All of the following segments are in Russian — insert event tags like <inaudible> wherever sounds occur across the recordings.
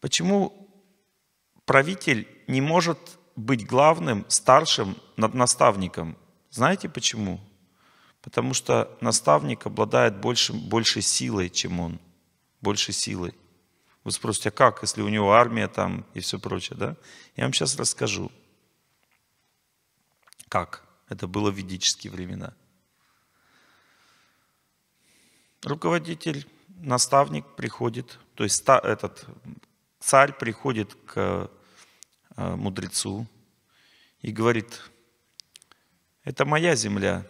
Почему правитель не может быть главным, старшим над наставником? Знаете почему? Потому что наставник обладает больше, большей силой, чем он. Больше силой. Вы спросите, а как, если у него армия там и все прочее, да? Я вам сейчас расскажу. Как? Это было в ведические времена. Руководитель, наставник приходит, то есть этот царь приходит к э, мудрецу и говорит, это моя земля,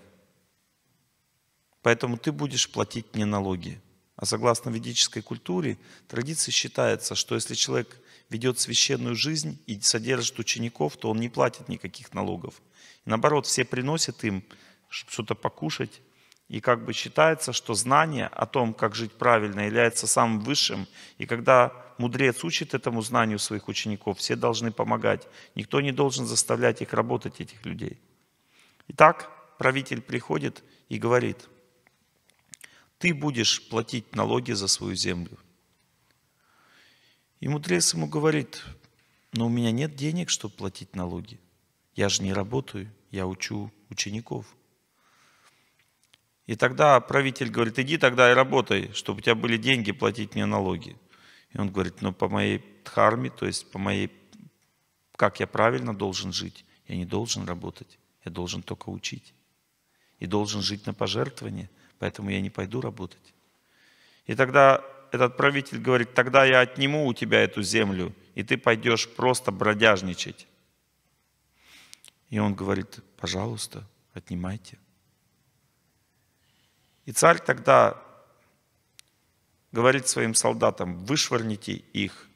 поэтому ты будешь платить мне налоги. А согласно ведической культуре, традиции считается, что если человек ведет священную жизнь и содержит учеников, то он не платит никаких налогов. И наоборот, все приносят им что-то покушать, и как бы считается, что знание о том, как жить правильно, является самым высшим. И когда мудрец учит этому знанию своих учеников, все должны помогать. Никто не должен заставлять их работать, этих людей. Итак, правитель приходит и говорит, ты будешь платить налоги за свою землю. И мудрец ему говорит, но у меня нет денег, чтобы платить налоги. Я же не работаю, я учу учеников. И тогда правитель говорит, иди тогда и работай, чтобы у тебя были деньги платить мне налоги. И он говорит, ну по моей дхарме, то есть по моей, как я правильно должен жить, я не должен работать, я должен только учить. И должен жить на пожертвование, поэтому я не пойду работать. И тогда этот правитель говорит, тогда я отниму у тебя эту землю, и ты пойдешь просто бродяжничать. И он говорит, пожалуйста, отнимайте. И царь тогда говорит своим солдатам, вышвырните их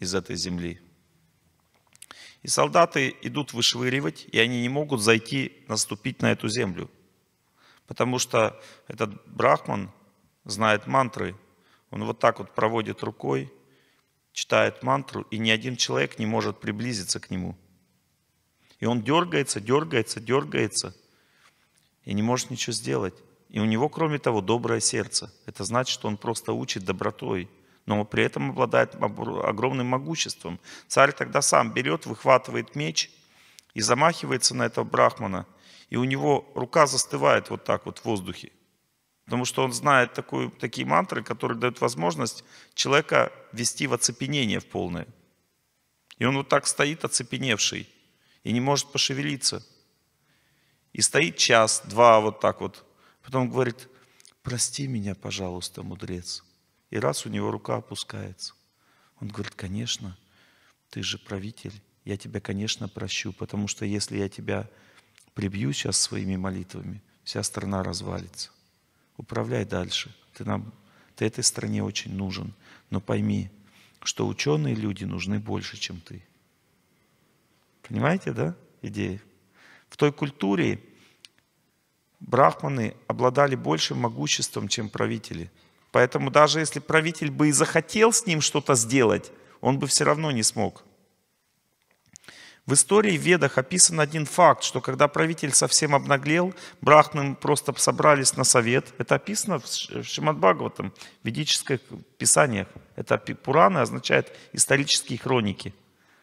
из этой земли. И солдаты идут вышвыривать, и они не могут зайти, наступить на эту землю. Потому что этот брахман знает мантры. Он вот так вот проводит рукой, читает мантру, и ни один человек не может приблизиться к нему. И он дергается, дергается, дергается, и не может ничего сделать. И у него, кроме того, доброе сердце. Это значит, что он просто учит добротой, но при этом обладает огромным могуществом. Царь тогда сам берет, выхватывает меч и замахивается на этого брахмана. И у него рука застывает вот так вот в воздухе. Потому что он знает такую, такие мантры, которые дают возможность человека вести в оцепенение в полное. И он вот так стоит оцепеневший и не может пошевелиться. И стоит час, два вот так вот, Потом говорит, прости меня, пожалуйста, мудрец. И раз у него рука опускается. Он говорит, конечно, ты же правитель, я тебя, конечно, прощу, потому что если я тебя прибью сейчас своими молитвами, вся страна развалится. Управляй дальше. Ты, нам, ты этой стране очень нужен. Но пойми, что ученые люди нужны больше, чем ты. Понимаете, да, идея? В той культуре, брахманы обладали большим могуществом, чем правители. Поэтому даже если правитель бы и захотел с ним что-то сделать, он бы все равно не смог. В истории в Ведах описан один факт, что когда правитель совсем обнаглел, брахманы просто собрались на совет. Это описано в Шимадбхагаватам, в ведических писаниях. Это Пураны означает исторические хроники.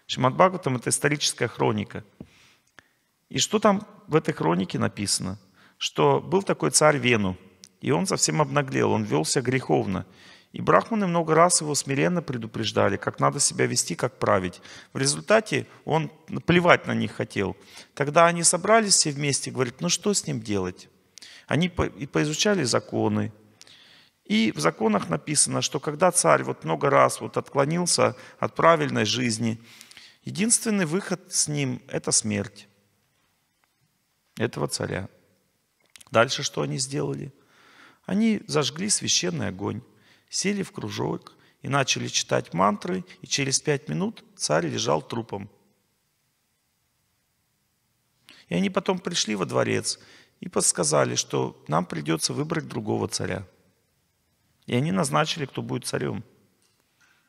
Шимадбхагаватам – это историческая хроника. И что там в этой хронике написано? что был такой царь Вену, и он совсем обнаглел, он велся греховно. И брахманы много раз его смиренно предупреждали, как надо себя вести, как править. В результате он плевать на них хотел. Тогда они собрались все вместе, говорят, ну что с ним делать? Они и поизучали законы. И в законах написано, что когда царь вот много раз вот отклонился от правильной жизни, единственный выход с ним – это смерть этого царя. Дальше что они сделали? Они зажгли священный огонь, сели в кружок и начали читать мантры, и через пять минут царь лежал трупом. И они потом пришли во дворец и подсказали, что нам придется выбрать другого царя. И они назначили, кто будет царем.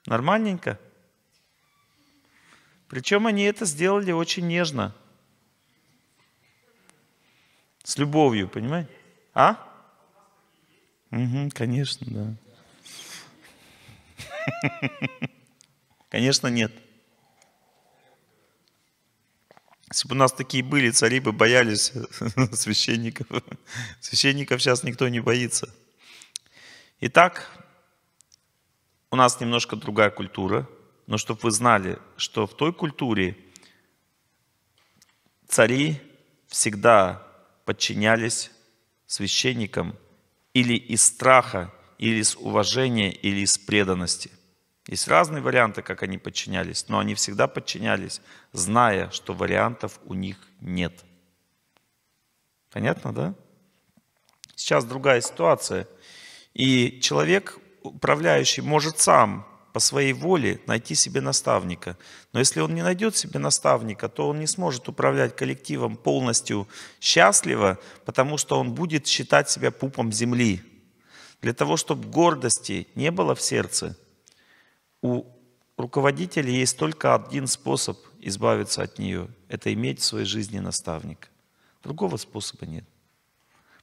Нормальненько? Причем они это сделали очень нежно – с любовью, понимаете? А? Угу, конечно, да. <laughs> Конечно, нет. Если бы у нас такие были, цари бы боялись э, <laughs> священников. Священников сейчас никто не боится. Итак, у нас немножко другая культура, но чтобы вы знали, что в той культуре цари всегда подчинялись священникам или из страха, или из уважения, или из преданности. Есть разные варианты, как они подчинялись, но они всегда подчинялись, зная, что вариантов у них нет. Понятно, да? Сейчас другая ситуация. И человек, управляющий, может сам по своей воле найти себе наставника. Но если он не найдет себе наставника, то он не сможет управлять коллективом полностью счастливо, потому что он будет считать себя пупом земли. Для того, чтобы гордости не было в сердце, у руководителя есть только один способ избавиться от нее. Это иметь в своей жизни наставника. Другого способа нет.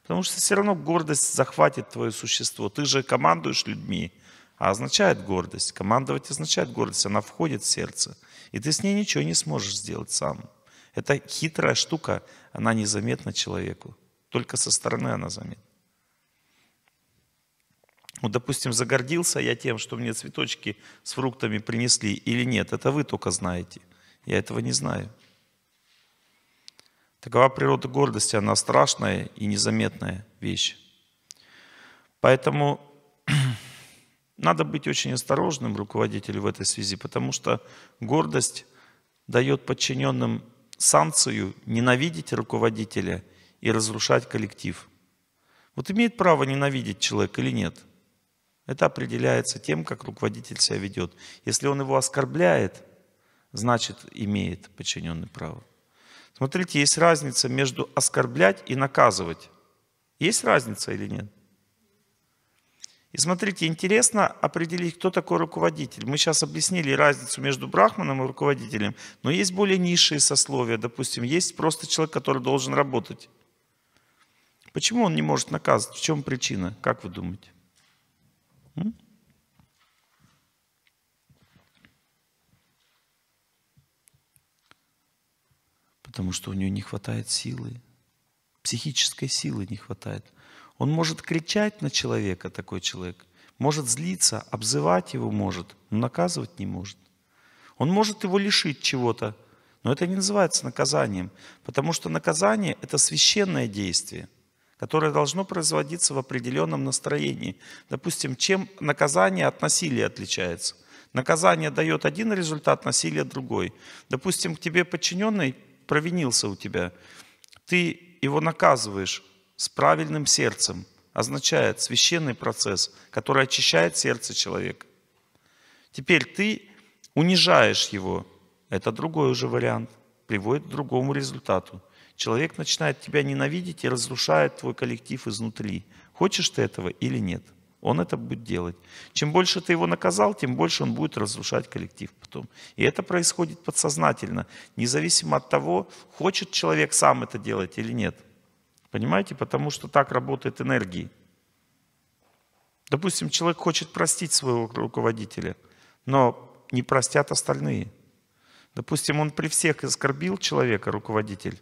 Потому что все равно гордость захватит твое существо. Ты же командуешь людьми. А означает гордость. Командовать означает гордость. Она входит в сердце. И ты с ней ничего не сможешь сделать сам. Это хитрая штука. Она незаметна человеку. Только со стороны она заметна. Вот, допустим, загордился я тем, что мне цветочки с фруктами принесли или нет. Это вы только знаете. Я этого не знаю. Такова природа гордости, она страшная и незаметная вещь. Поэтому надо быть очень осторожным руководителю в этой связи, потому что гордость дает подчиненным санкцию ненавидеть руководителя и разрушать коллектив. Вот имеет право ненавидеть человек или нет? Это определяется тем, как руководитель себя ведет. Если он его оскорбляет, значит имеет подчиненный право. Смотрите, есть разница между оскорблять и наказывать. Есть разница или нет? И смотрите, интересно определить, кто такой руководитель. Мы сейчас объяснили разницу между брахманом и руководителем, но есть более низшие сословия. Допустим, есть просто человек, который должен работать. Почему он не может наказывать? В чем причина? Как вы думаете? Потому что у него не хватает силы. Психической силы не хватает. Он может кричать на человека, такой человек, может злиться, обзывать его может, но наказывать не может. Он может его лишить чего-то, но это не называется наказанием, потому что наказание – это священное действие, которое должно производиться в определенном настроении. Допустим, чем наказание от насилия отличается? Наказание дает один результат, насилие другой. Допустим, к тебе подчиненный провинился у тебя, ты его наказываешь, с правильным сердцем означает священный процесс, который очищает сердце человека. Теперь ты унижаешь его. Это другой уже вариант. Приводит к другому результату. Человек начинает тебя ненавидеть и разрушает твой коллектив изнутри. Хочешь ты этого или нет? Он это будет делать. Чем больше ты его наказал, тем больше он будет разрушать коллектив потом. И это происходит подсознательно, независимо от того, хочет человек сам это делать или нет. Понимаете? Потому что так работает энергии. Допустим, человек хочет простить своего руководителя, но не простят остальные. Допустим, он при всех оскорбил человека, руководитель.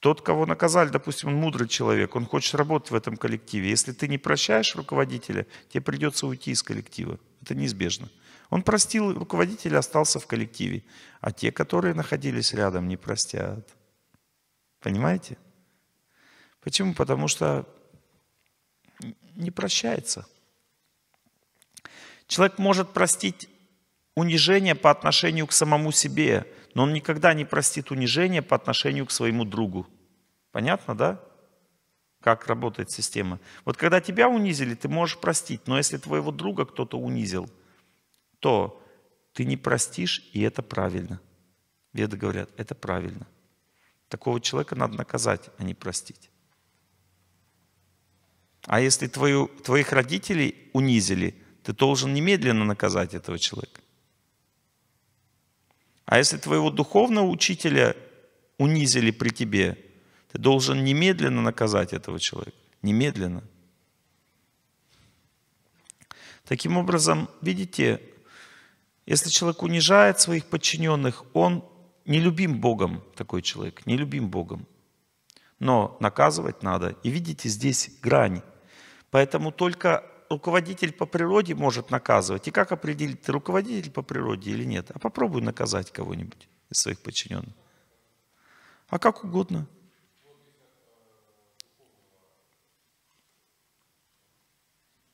Тот, кого наказали, допустим, он мудрый человек, он хочет работать в этом коллективе. Если ты не прощаешь руководителя, тебе придется уйти из коллектива. Это неизбежно. Он простил руководителя, остался в коллективе. А те, которые находились рядом, не простят. Понимаете? Почему? Потому что не прощается. Человек может простить унижение по отношению к самому себе, но он никогда не простит унижение по отношению к своему другу. Понятно, да? Как работает система. Вот когда тебя унизили, ты можешь простить, но если твоего друга кто-то унизил, то ты не простишь, и это правильно. Веды говорят, это правильно. Такого человека надо наказать, а не простить. А если твою, твоих родителей унизили, ты должен немедленно наказать этого человека. А если твоего духовного учителя унизили при тебе, ты должен немедленно наказать этого человека. Немедленно. Таким образом, видите, если человек унижает своих подчиненных, он нелюбим Богом, такой человек, нелюбим Богом. Но наказывать надо. И видите, здесь грань. Поэтому только руководитель по природе может наказывать. И как определить, ты руководитель по природе или нет? А попробуй наказать кого-нибудь из своих подчиненных. А как угодно.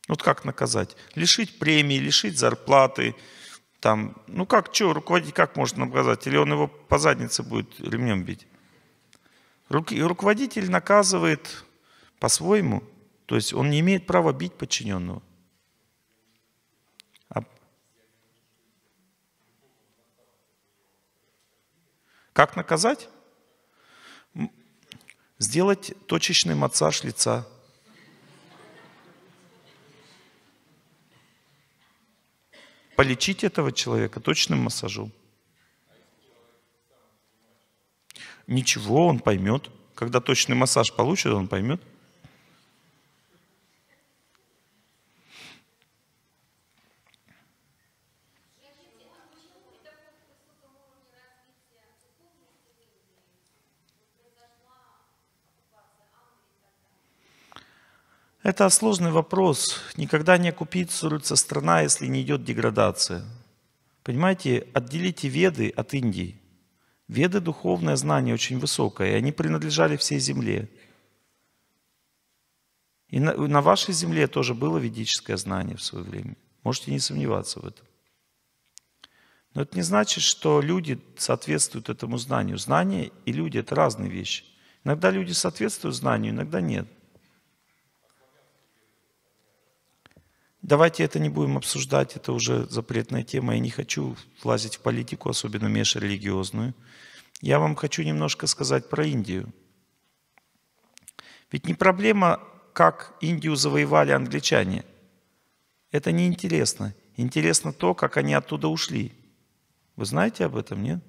Вот как наказать? Лишить премии, лишить зарплаты. Там, ну как, что, руководитель как может наказать? Или он его по заднице будет ремнем бить? Руки, руководитель наказывает по-своему – то есть он не имеет права бить подчиненного. А... Как наказать? Сделать точечный массаж лица. Полечить этого человека точным массажом. Ничего, он поймет. Когда точный массаж получит, он поймет. Это сложный вопрос. Никогда не оккупируется страна, если не идет деградация. Понимаете, отделите Веды от Индии. Веды – духовное знание очень высокое, и они принадлежали всей земле. И на, на вашей земле тоже было ведическое знание в свое время. Можете не сомневаться в этом. Но это не значит, что люди соответствуют этому знанию. Знание и люди – это разные вещи. Иногда люди соответствуют знанию, иногда нет. Давайте это не будем обсуждать, это уже запретная тема. Я не хочу влазить в политику, особенно межрелигиозную. Я вам хочу немножко сказать про Индию. Ведь не проблема, как Индию завоевали англичане. Это не интересно. Интересно то, как они оттуда ушли. Вы знаете об этом, нет?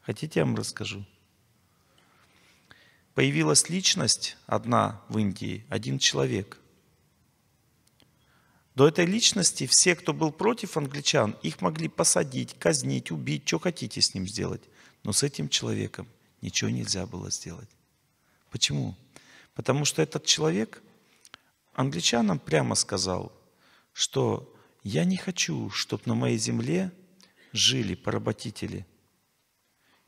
Хотите, я вам расскажу? Появилась личность одна в Индии, один человек. До этой личности все, кто был против англичан, их могли посадить, казнить, убить, что хотите с ним сделать. Но с этим человеком ничего нельзя было сделать. Почему? Потому что этот человек англичанам прямо сказал, что я не хочу, чтобы на моей земле жили поработители.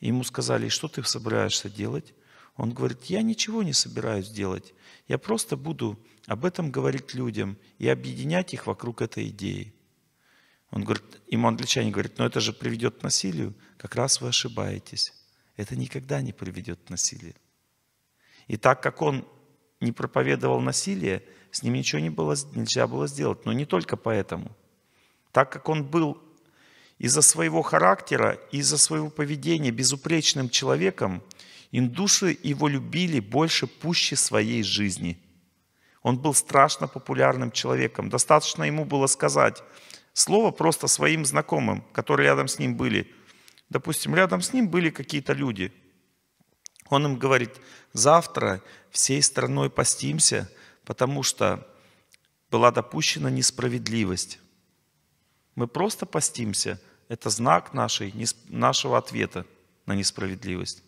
Ему сказали, что ты собираешься делать? Он говорит, я ничего не собираюсь делать, я просто буду об этом говорить людям и объединять их вокруг этой идеи. Он говорит, ему англичане говорят, но это же приведет к насилию. Как раз вы ошибаетесь. Это никогда не приведет к насилию. И так как он не проповедовал насилие, с ним ничего не было, нельзя было сделать. Но не только поэтому. Так как он был из-за своего характера, из-за своего поведения безупречным человеком, Индусы его любили больше пуще своей жизни. Он был страшно популярным человеком. Достаточно ему было сказать слово просто своим знакомым, которые рядом с ним были. Допустим, рядом с ним были какие-то люди. Он им говорит, завтра всей страной постимся, потому что была допущена несправедливость. Мы просто постимся. Это знак нашей, нашего ответа на несправедливость.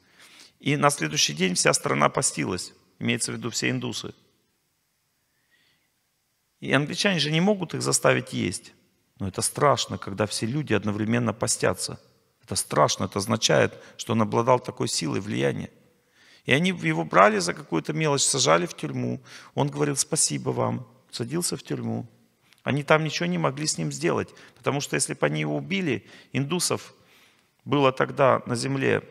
И на следующий день вся страна постилась, имеется в виду все индусы. И англичане же не могут их заставить есть. Но это страшно, когда все люди одновременно постятся. Это страшно, это означает, что он обладал такой силой влияния. И они его брали за какую-то мелочь, сажали в тюрьму. Он говорил «спасибо вам», садился в тюрьму. Они там ничего не могли с ним сделать, потому что если бы они его убили, индусов было тогда на земле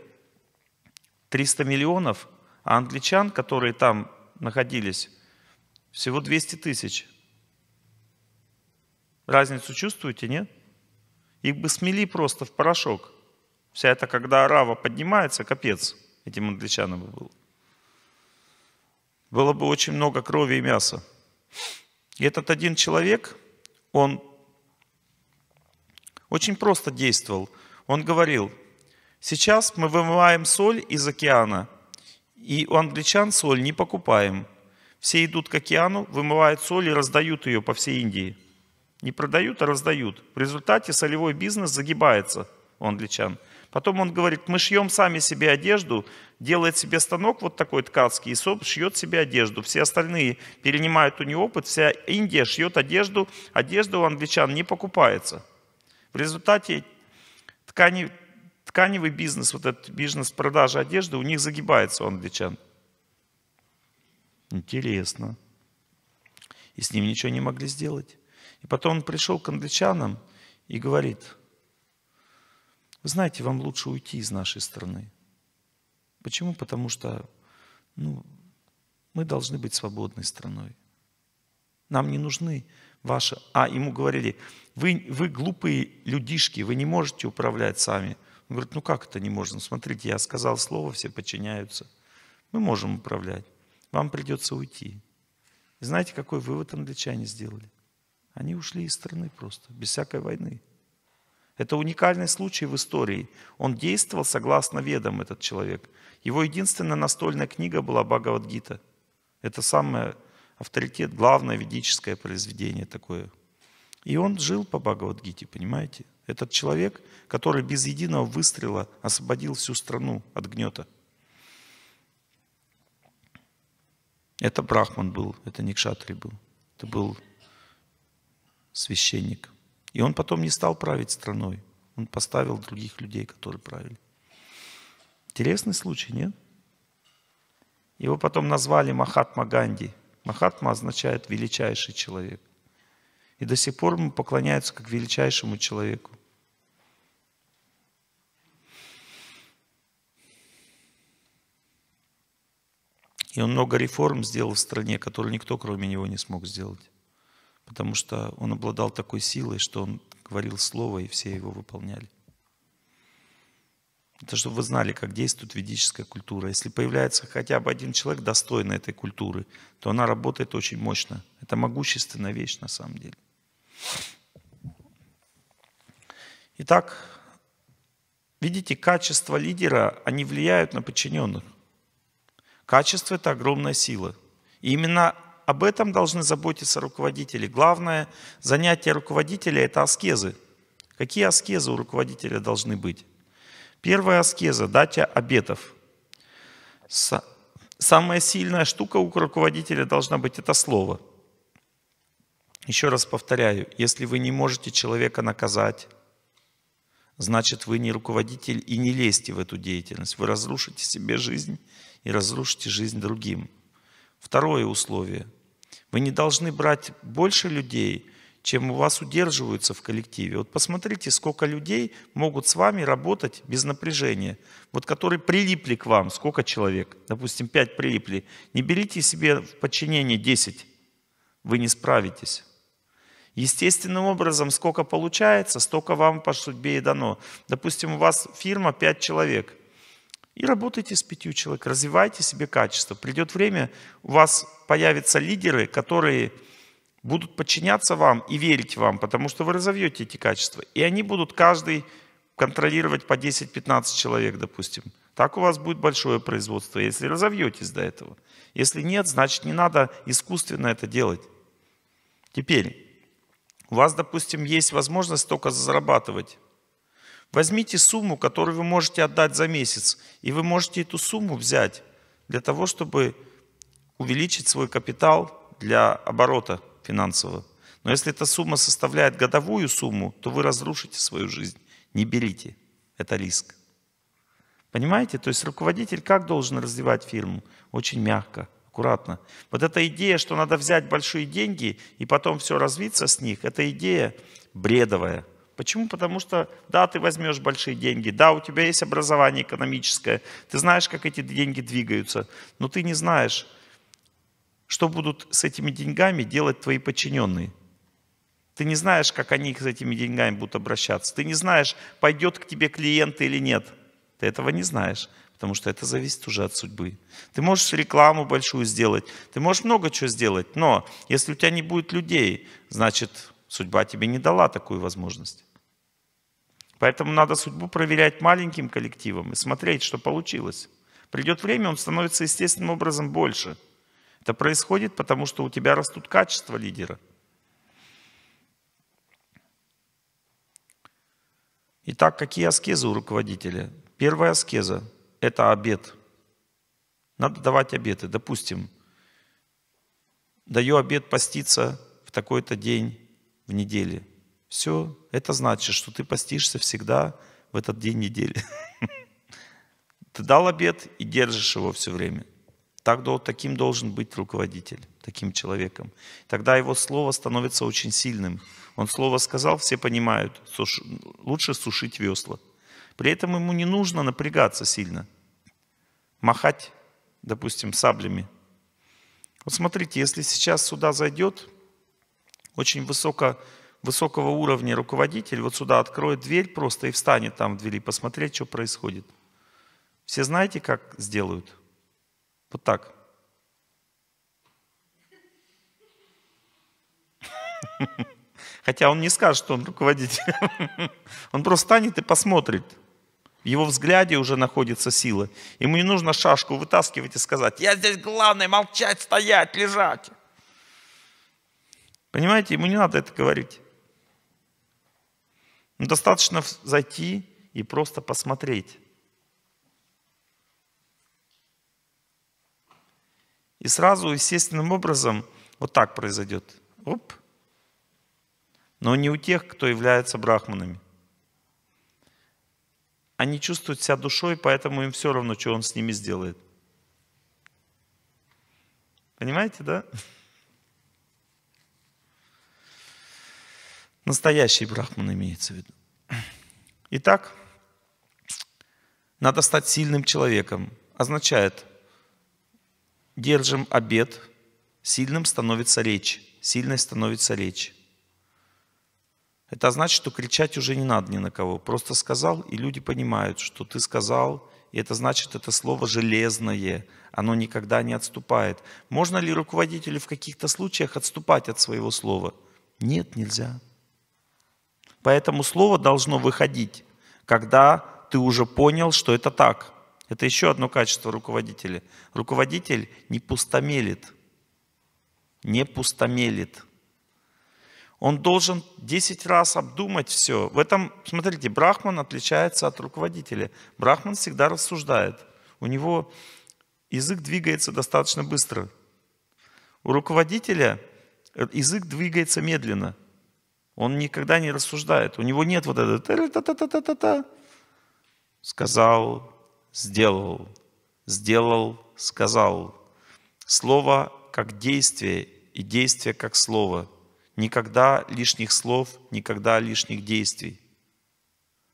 300 миллионов, а англичан, которые там находились, всего 200 тысяч. Разницу чувствуете, нет? Их бы смели просто в порошок. Вся эта, когда арава поднимается, капец этим англичанам бы было. Было бы очень много крови и мяса. И этот один человек, он очень просто действовал. Он говорил, Сейчас мы вымываем соль из океана, и у англичан соль не покупаем. Все идут к океану, вымывают соль и раздают ее по всей Индии. Не продают, а раздают. В результате солевой бизнес загибается у англичан. Потом он говорит, мы шьем сами себе одежду, делает себе станок вот такой ткацкий, и СОП шьет себе одежду. Все остальные перенимают у него опыт, вся Индия шьет одежду, одежда у англичан не покупается. В результате ткани тканевый бизнес, вот этот бизнес продажи одежды, у них загибается у англичан. Интересно. И с ним ничего не могли сделать. И потом он пришел к англичанам и говорит, вы знаете, вам лучше уйти из нашей страны. Почему? Потому что ну, мы должны быть свободной страной. Нам не нужны ваши... А, ему говорили, вы, вы глупые людишки, вы не можете управлять сами. Он говорит, ну как это не можно? Смотрите, я сказал слово, все подчиняются. Мы можем управлять. Вам придется уйти. И знаете, какой вывод англичане сделали? Они ушли из страны просто, без всякой войны. Это уникальный случай в истории. Он действовал согласно ведам, этот человек. Его единственная настольная книга была Бхагавадгита. Это самое авторитет, главное ведическое произведение такое – и он жил по Бхагавадгите, понимаете? Этот человек, который без единого выстрела освободил всю страну от гнета. Это брахман был, это не кшатри был, это был священник. И он потом не стал править страной, он поставил других людей, которые правили. Интересный случай, нет? Его потом назвали Махатма Ганди. Махатма означает величайший человек. И до сих пор ему поклоняются как величайшему человеку. И он много реформ сделал в стране, которые никто, кроме него, не смог сделать. Потому что он обладал такой силой, что он говорил слово, и все его выполняли. Это чтобы вы знали, как действует ведическая культура. Если появляется хотя бы один человек достойный этой культуры, то она работает очень мощно. Это могущественная вещь на самом деле. Итак, видите, качество лидера, они влияют на подчиненных. Качество – это огромная сила. И именно об этом должны заботиться руководители. Главное занятие руководителя – это аскезы. Какие аскезы у руководителя должны быть? Первая аскеза – дача обетов. Самая сильная штука у руководителя должна быть – это слово – еще раз повторяю, если вы не можете человека наказать, значит вы не руководитель и не лезьте в эту деятельность. Вы разрушите себе жизнь и разрушите жизнь другим. Второе условие. Вы не должны брать больше людей, чем у вас удерживаются в коллективе. Вот посмотрите, сколько людей могут с вами работать без напряжения. Вот которые прилипли к вам, сколько человек? Допустим, 5 прилипли. Не берите себе в подчинение 10. Вы не справитесь. Естественным образом, сколько получается, столько вам по судьбе и дано. Допустим, у вас фирма 5 человек, и работайте с пятью человек, развивайте себе качество. Придет время, у вас появятся лидеры, которые будут подчиняться вам и верить вам, потому что вы разовьете эти качества. И они будут каждый контролировать по 10-15 человек, допустим. Так у вас будет большое производство, если разовьетесь до этого. Если нет, значит не надо искусственно это делать. Теперь, у вас, допустим, есть возможность только зарабатывать. Возьмите сумму, которую вы можете отдать за месяц, и вы можете эту сумму взять для того, чтобы увеличить свой капитал для оборота финансового. Но если эта сумма составляет годовую сумму, то вы разрушите свою жизнь. Не берите. Это риск. Понимаете? То есть руководитель как должен развивать фирму? Очень мягко аккуратно. Вот эта идея, что надо взять большие деньги и потом все развиться с них, это идея бредовая. Почему? Потому что, да, ты возьмешь большие деньги, да, у тебя есть образование экономическое, ты знаешь, как эти деньги двигаются, но ты не знаешь, что будут с этими деньгами делать твои подчиненные. Ты не знаешь, как они с этими деньгами будут обращаться. Ты не знаешь, пойдет к тебе клиент или нет. Ты этого не знаешь потому что это зависит уже от судьбы. Ты можешь рекламу большую сделать, ты можешь много чего сделать, но если у тебя не будет людей, значит, судьба тебе не дала такую возможность. Поэтому надо судьбу проверять маленьким коллективом и смотреть, что получилось. Придет время, он становится естественным образом больше. Это происходит, потому что у тебя растут качества лидера. Итак, какие аскезы у руководителя? Первая аскеза это обед. Надо давать обеты. Допустим, даю обед поститься в такой-то день в неделе. Все, это значит, что ты постишься всегда в этот день недели. <laughs> Ты дал обед и держишь его все время. Так, таким должен быть руководитель, таким человеком. Тогда его слово становится очень сильным. Он слово сказал, все понимают, лучше сушить весла. При этом ему не нужно напрягаться сильно, махать, допустим, саблями. Вот смотрите, если сейчас сюда зайдет очень высоко, высокого уровня руководитель, вот сюда откроет дверь просто и встанет там в двери, посмотреть, что происходит. Все знаете, как сделают? Вот так. <laughs> Хотя он не скажет, что он руководитель. <laughs> Он просто встанет и посмотрит. В его взгляде уже находится сила. Ему не нужно шашку вытаскивать и сказать, я здесь главный, молчать, стоять, лежать. Понимаете, ему не надо это говорить. Ну, достаточно зайти и просто посмотреть. И сразу естественным образом вот так произойдет. Оп. Но не у тех, кто является брахманами. Они чувствуют себя душой, поэтому им все равно, что он с ними сделает. Понимаете, да? Настоящий брахман имеется в виду. Итак, надо стать сильным человеком. Означает, держим обед, сильным становится речь, сильной становится речь. Это значит, что кричать уже не надо ни на кого. Просто сказал, и люди понимают, что ты сказал, и это значит, это слово железное, оно никогда не отступает. Можно ли руководителю в каких-то случаях отступать от своего слова? Нет, нельзя. Поэтому слово должно выходить, когда ты уже понял, что это так. Это еще одно качество руководителя. Руководитель не пустомелит. Не пустомелит. Он должен 10 раз обдумать все. В этом, смотрите, Брахман отличается от руководителя. Брахман всегда рассуждает. У него язык двигается достаточно быстро. У руководителя э, язык двигается медленно. Он никогда не рассуждает. У него нет вот этого Сказал, сделал, сделал, сказал. Слово как действие и действие как слово. Никогда лишних слов, никогда лишних действий.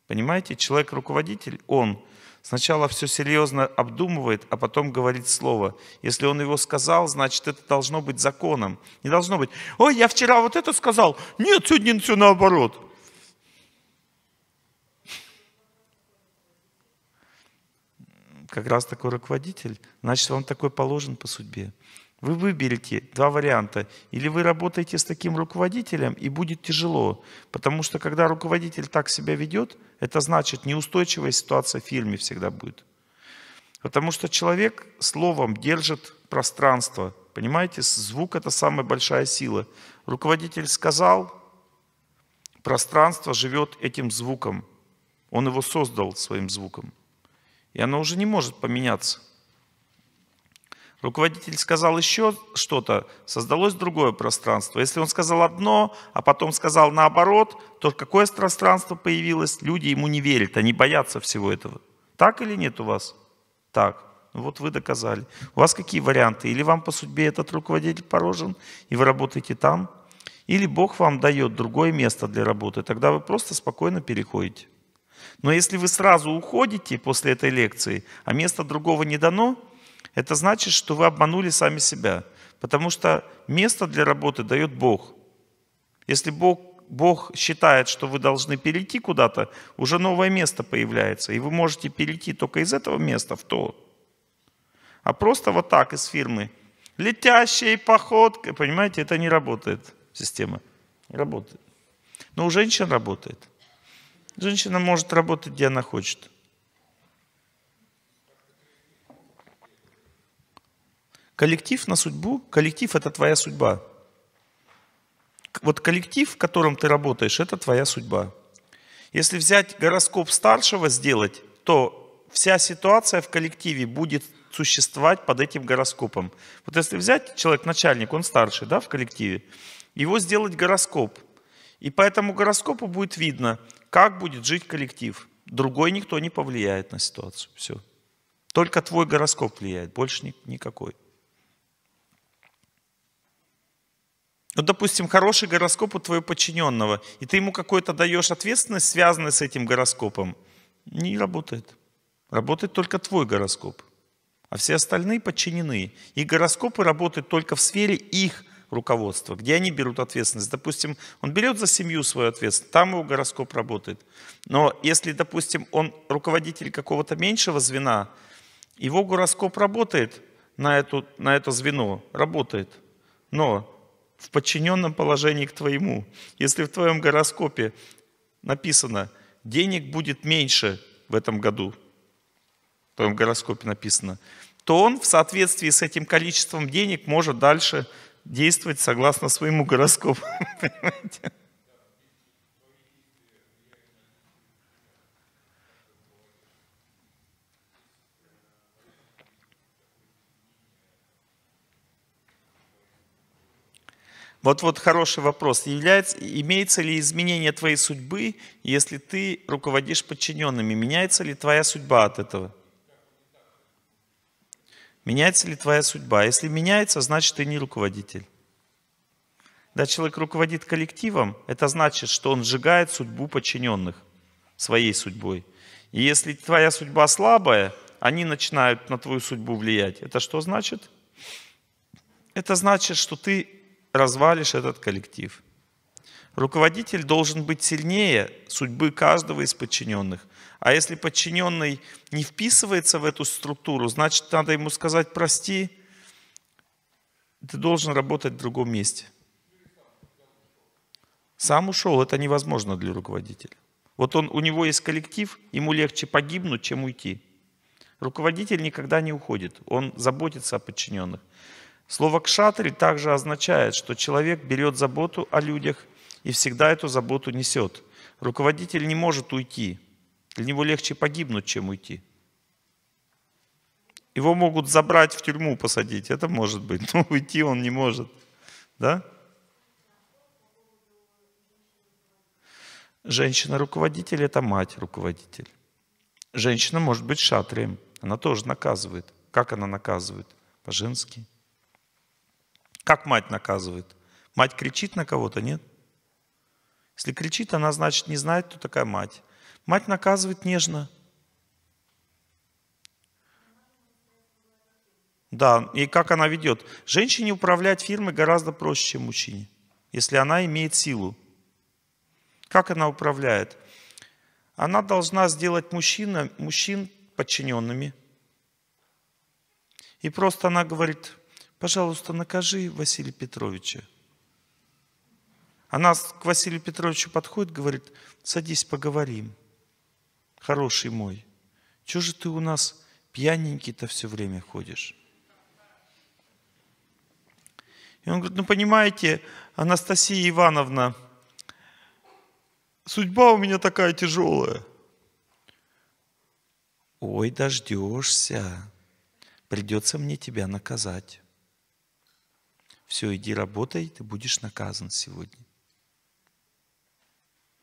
Понимаете, человек-руководитель, он сначала все серьезно обдумывает, а потом говорит слово. Если он его сказал, значит, это должно быть законом. Не должно быть, ой, я вчера вот это сказал, нет, сегодня все наоборот. Как раз такой руководитель, значит, вам такой положен по судьбе. Вы выберете два варианта. Или вы работаете с таким руководителем, и будет тяжело. Потому что когда руководитель так себя ведет, это значит неустойчивая ситуация в фирме всегда будет. Потому что человек словом держит пространство. Понимаете, звук – это самая большая сила. Руководитель сказал, пространство живет этим звуком. Он его создал своим звуком. И оно уже не может поменяться. Руководитель сказал еще что-то, создалось другое пространство. Если он сказал одно, а потом сказал наоборот, то какое пространство появилось, люди ему не верят, они боятся всего этого. Так или нет у вас? Так. Ну вот вы доказали. У вас какие варианты? Или вам по судьбе этот руководитель порожен, и вы работаете там, или Бог вам дает другое место для работы, тогда вы просто спокойно переходите. Но если вы сразу уходите после этой лекции, а места другого не дано, это значит, что вы обманули сами себя, потому что место для работы дает Бог. Если Бог, Бог считает, что вы должны перейти куда-то, уже новое место появляется, и вы можете перейти только из этого места в то. А просто вот так из фирмы летящей походкой, понимаете, это не работает система. Не работает. Но у женщин работает. Женщина может работать, где она хочет. Коллектив на судьбу, коллектив – это твоя судьба. Вот коллектив, в котором ты работаешь, это твоя судьба. Если взять гороскоп старшего сделать, то вся ситуация в коллективе будет существовать под этим гороскопом. Вот если взять человек начальник, он старший, да, в коллективе, его сделать гороскоп, и по этому гороскопу будет видно, как будет жить коллектив. Другой никто не повлияет на ситуацию. Все. Только твой гороскоп влияет, больше никакой. Ну, допустим, хороший гороскоп у твоего подчиненного, и ты ему какую-то даешь ответственность, связанную с этим гороскопом, не работает. Работает только твой гороскоп, а все остальные подчинены. И гороскопы работают только в сфере их руководства, где они берут ответственность. Допустим, он берет за семью свою ответственность, там его гороскоп работает. Но если, допустим, он руководитель какого-то меньшего звена, его гороскоп работает на, эту, на это звено, работает. Но в подчиненном положении к твоему. Если в твоем гороскопе написано, денег будет меньше в этом году, в твоем гороскопе написано, то он в соответствии с этим количеством денег может дальше действовать согласно своему гороскопу. <laughs> Понимаете? Вот, вот хороший вопрос. Является, имеется ли изменение твоей судьбы, если ты руководишь подчиненными? Меняется ли твоя судьба от этого? Меняется ли твоя судьба? Если меняется, значит ты не руководитель. Да, человек руководит коллективом, это значит, что он сжигает судьбу подчиненных своей судьбой. И если твоя судьба слабая, они начинают на твою судьбу влиять. Это что значит? Это значит, что ты развалишь этот коллектив. Руководитель должен быть сильнее судьбы каждого из подчиненных. А если подчиненный не вписывается в эту структуру, значит, надо ему сказать «прости», ты должен работать в другом месте. Сам ушел, это невозможно для руководителя. Вот он, у него есть коллектив, ему легче погибнуть, чем уйти. Руководитель никогда не уходит, он заботится о подчиненных. Слово «кшатри» также означает, что человек берет заботу о людях и всегда эту заботу несет. Руководитель не может уйти. Для него легче погибнуть, чем уйти. Его могут забрать в тюрьму, посадить. Это может быть, но <laughs> уйти он не может. Да? Женщина-руководитель – это мать-руководитель. Женщина может быть шатрием. Она тоже наказывает. Как она наказывает? По-женски – как мать наказывает? Мать кричит на кого-то, нет? Если кричит, она, значит, не знает, кто такая мать. Мать наказывает нежно. Да, и как она ведет. Женщине управлять фирмой гораздо проще, чем мужчине, если она имеет силу. Как она управляет? Она должна сделать мужчина, мужчин подчиненными. И просто она говорит, Пожалуйста, накажи Василия Петровича. Она к Василию Петровичу подходит, говорит, садись, поговорим. Хороший мой, чего же ты у нас пьяненький-то все время ходишь? И он говорит, ну понимаете, Анастасия Ивановна, судьба у меня такая тяжелая. Ой, дождешься, придется мне тебя наказать все, иди работай, ты будешь наказан сегодня.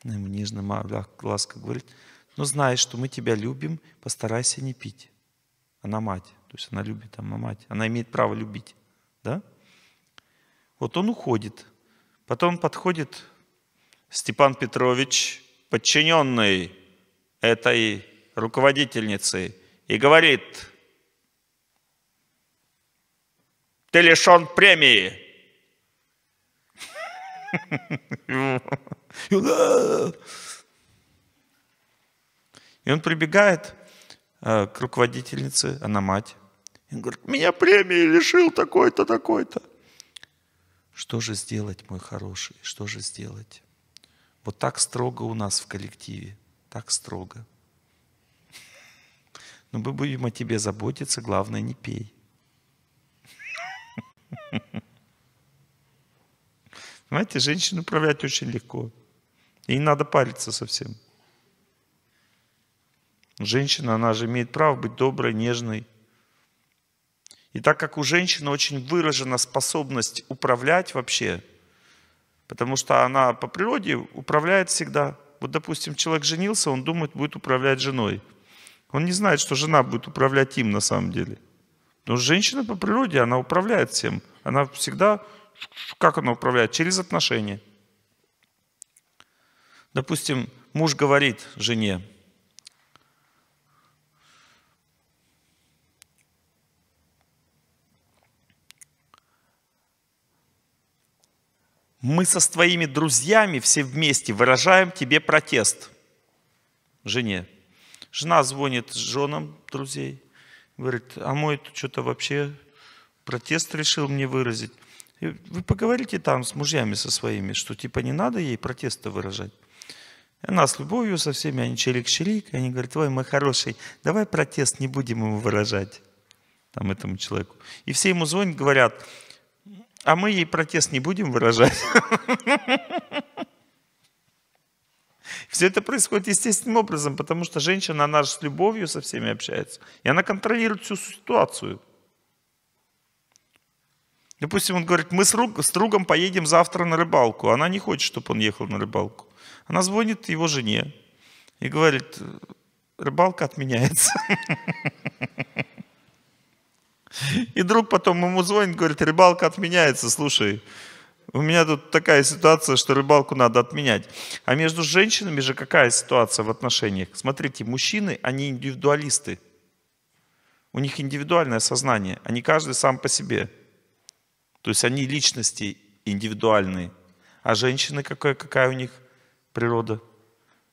Она ну, ему нежно, ласко говорит, но «Ну, знаешь, что мы тебя любим, постарайся не пить. Она мать, то есть она любит, она мать, она имеет право любить. Да? Вот он уходит, потом подходит Степан Петрович, подчиненный этой руководительнице, и говорит, ты лишен премии. И он прибегает э, к руководительнице, она мать. И он говорит, меня премии лишил такой-то, такой-то. Что же сделать, мой хороший, что же сделать? Вот так строго у нас в коллективе, так строго. Но мы будем о тебе заботиться, главное, не пей. Знаете, <laughs> женщину управлять очень легко. Ей не надо париться совсем. Женщина, она же имеет право быть доброй, нежной. И так как у женщины очень выражена способность управлять вообще, потому что она по природе управляет всегда. Вот, допустим, человек женился, он думает, будет управлять женой. Он не знает, что жена будет управлять им на самом деле. Но женщина по природе, она управляет всем. Она всегда, как она управляет? Через отношения. Допустим, муж говорит жене, мы со своими друзьями все вместе выражаем тебе протест жене. Жена звонит женам друзей, говорит, а мой что-то вообще протест решил мне выразить. И вы поговорите там с мужьями со своими, что типа не надо ей протеста выражать. И она с любовью со всеми, они челик-челик, они говорят, ой, мой хороший, давай протест не будем ему выражать, там, этому человеку. И все ему звонят, говорят, а мы ей протест не будем выражать. <laughs> Все это происходит естественным образом, потому что женщина, она же с любовью со всеми общается. И она контролирует всю ситуацию. Допустим, он говорит, мы с, руг, с другом поедем завтра на рыбалку. Она не хочет, чтобы он ехал на рыбалку. Она звонит его жене и говорит, рыбалка отменяется. И друг потом ему звонит, говорит, рыбалка отменяется, слушай, у меня тут такая ситуация, что рыбалку надо отменять. А между женщинами же какая ситуация в отношениях? Смотрите, мужчины, они индивидуалисты. У них индивидуальное сознание, они каждый сам по себе. То есть они личности индивидуальные. А женщины какая, какая у них природа?